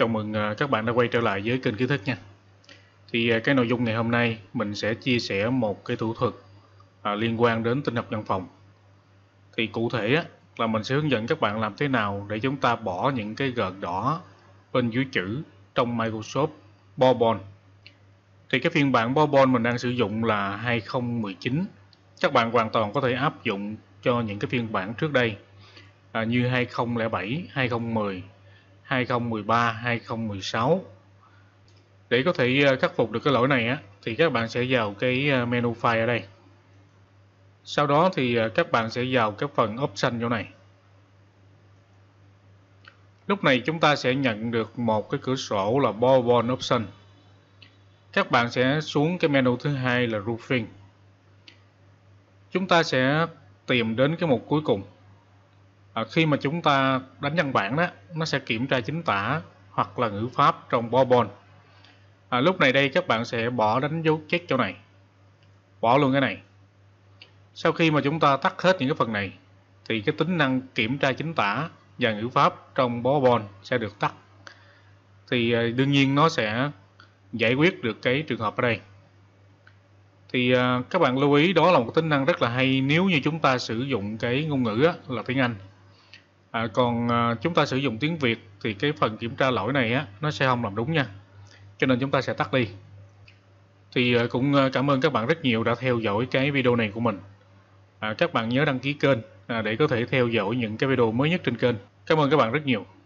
Chào mừng à, các bạn đã quay trở lại với kênh kiến thức nha Thì à, cái nội dung ngày hôm nay mình sẽ chia sẻ một cái thủ thuật à, liên quan đến tinh học văn phòng Thì cụ thể là mình sẽ hướng dẫn các bạn làm thế nào để chúng ta bỏ những cái gợn đỏ bên dưới chữ trong Microsoft Bourbon Thì cái phiên bản Bourbon mình đang sử dụng là 2019 Các bạn hoàn toàn có thể áp dụng cho những cái phiên bản trước đây như 2007, 2010, 2013-2016 để có thể ờ, khắc phục được cái lỗi này á thì các bạn sẽ vào cái ờ, menu file ở đây sau đó thì ờ, các bạn sẽ vào cái phần option chỗ này lúc này chúng ta sẽ nhận được một cái cửa sổ là Bourbon option các bạn sẽ xuống cái menu thứ hai là roofing chúng ta sẽ tìm đến cái mục cuối cùng à, khi mà chúng ta đánh văn bản đó nó sẽ kiểm tra chính tả hoặc là ngữ pháp trong bobon à, lúc này đây các bạn sẽ bỏ đánh dấu check chỗ này bỏ luôn cái này sau khi mà chúng ta tắt hết những cái phần này thì cái tính năng kiểm tra chính tả và ngữ pháp trong bobon sẽ được tắt thì à, đương nhiên nó sẽ giải quyết được cái trường hợp ở đây thì à, các bạn lưu ý đó là một tính năng rất là hay nếu như chúng ta sử dụng cái ngôn ngữ là tiếng Anh à, còn à, chúng ta sử dụng tiếng Việt thì cái phần kiểm tra lỗi này á, nó sẽ không làm đúng nha cho nên chúng ta sẽ tắt đi thì à, cũng à, cảm ơn các bạn rất nhiều đã theo dõi cái video này của mình à, các bạn nhớ đăng ký kênh à, để có thể theo dõi những cái video mới nhất trên kênh cảm ơn các bạn rất nhiều